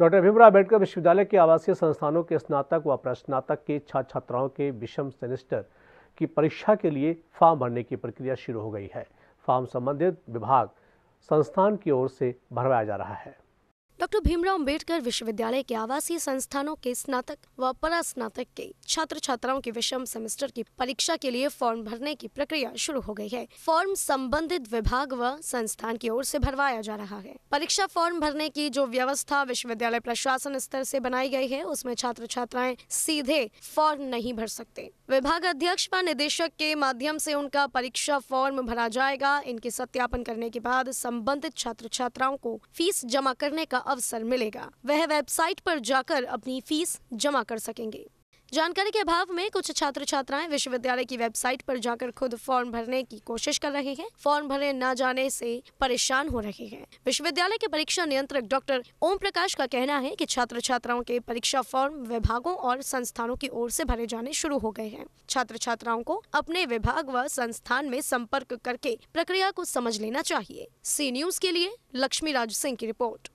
doctor Bhimrao Ambedkar विश्वविद्यालय के आवासीय संस्थानों के स्नातक व प्रस्नातक के छात्र छात्राओं के विषम सेमेस्टर की परीक्षा के लिए फॉर्म भरने की प्रक्रिया शुरू हो गई है फॉर्म संबंधित विभाग संस्थान की ओर से भरवाया जा रहा है डॉक्टर भीमराव अम्बेडकर विश्वविद्यालय के आवासीय संस्थानों के स्नातक व परास्नातक के छात्र छात्राओं के विषम सेमेस्टर की परीक्षा के लिए फॉर्म भरने की प्रक्रिया शुरू हो गई है फॉर्म संबंधित विभाग व संस्थान की ओर से भरवाया जा रहा है परीक्षा फॉर्म भरने की जो व्यवस्था विश्वविद्यालय प्रशासन स्तर से बनाई गई है उसमें छात्र छात्राएं सीधे फॉर्म नहीं भर सकते विभाग अध्यक्ष व निदेशक के माध्यम से उनका परीक्षा फॉर्म भरा जाएगा इनके सत्यापन करने के बाद संबंधित छात्र छात्राओं को फीस जमा करने का अवसर मिलेगा वह वेबसाइट पर जाकर अपनी फीस जमा कर सकेंगे जानकारी के अभाव में कुछ छात्र छात्राएं विश्वविद्यालय की वेबसाइट पर जाकर खुद फॉर्म भरने की कोशिश कर रहे हैं फॉर्म भरे न जाने से परेशान हो रहे हैं विश्वविद्यालय के परीक्षा नियंत्रक डॉक्टर ओम प्रकाश का कहना है कि छात्र छात्राओं के परीक्षा फॉर्म विभागों और संस्थानों की ओर से भरे जाने शुरू हो गए हैं छात्र छात्राओं को अपने विभाग व संस्थान में संपर्क करके प्रक्रिया को समझ लेना चाहिए सी न्यूज के लिए लक्ष्मी राज सिंह की रिपोर्ट